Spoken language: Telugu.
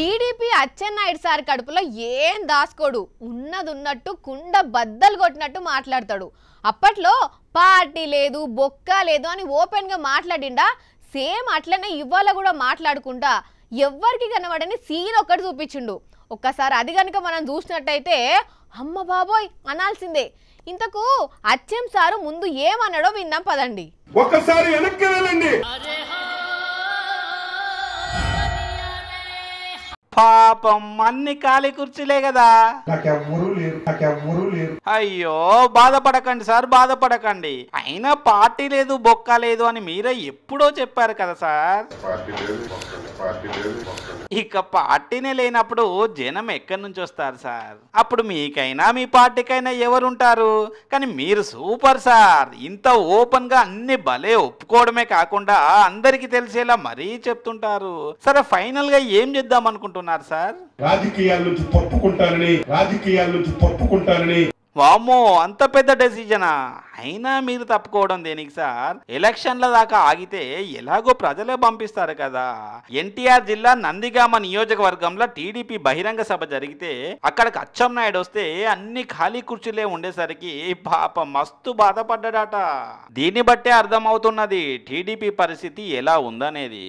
టీడీపీ అచ్చెన్నాయుడు సార్ కడుపులో ఏం దాసుకోడు ఉన్నది ఉన్నట్టు కుండ బద్దలు కొట్టినట్టు మాట్లాడతాడు అప్పట్లో పార్టీ లేదు బొక్క లేదు అని ఓపెన్గా మాట్లాడిండా సేమ్ అట్లనే ఇవాళ కూడా మాట్లాడుకుంటా ఎవ్వరికి కనబడని సీన్ ఒకటి చూపించిండు ఒక్కసారి అది కనుక మనం చూసినట్టయితే అమ్మ బాబోయ్ అనాల్సిందే ఇంతకు అచ్చెం సారు ముందు ఏమన్నాడో విన్నాం పదండి ఒక్కసారి వెనక్కి వెళ్ళండి పాపం అన్ని ఖాళీ కుర్చీలే కదా అయ్యో బాధపడకండి సార్ బాధపడకండి అయినా పార్టీ లేదు బొక్క లేదు అని మీరే ఎప్పుడో చెప్పారు కదా సార్ పార్టీ లేదు పార్టీ లేదు ఇక పార్టీనే లేనప్పుడు జనం ఎక్కడి నుంచి వస్తారు సార్ అప్పుడు మీకైనా మీ పార్టీకైనా ఎవరుంటారు కానీ మీరు సూపర్ సార్ ఇంత ఓపెన్గా అన్ని భలే ఒప్పుకోవడమే కాకుండా అందరికి తెలిసేలా మరీ చెప్తుంటారు సరే ఫైనల్ గా ఏం చేద్దాం అనుకుంటున్నారు సార్ రాజకీయాల నుంచి తప్పుకుంటారని రాజకీయాల నుంచి తప్పుకుంటారని వామో అంత పెద్ద డెసిజనా అయినా మీరు తప్పుకోవడం దేనికి సార్ ఎలక్షన్ల దాకా ఆగితే ఎలాగో ప్రజలే పంపిస్తారు కదా ఎన్టీఆర్ జిల్లా నందిగామ నియోజకవర్గంలో టీడీపీ బహిరంగ సభ జరిగితే అక్కడికి అచ్చం నాయుడు వస్తే అన్ని ఖాళీ కుర్చీలే ఉండేసరికి పాప మస్తు బాధపడ్డాడట దీన్ని బట్టే అర్థమవుతున్నది టీడీపీ పరిస్థితి ఎలా ఉందనేది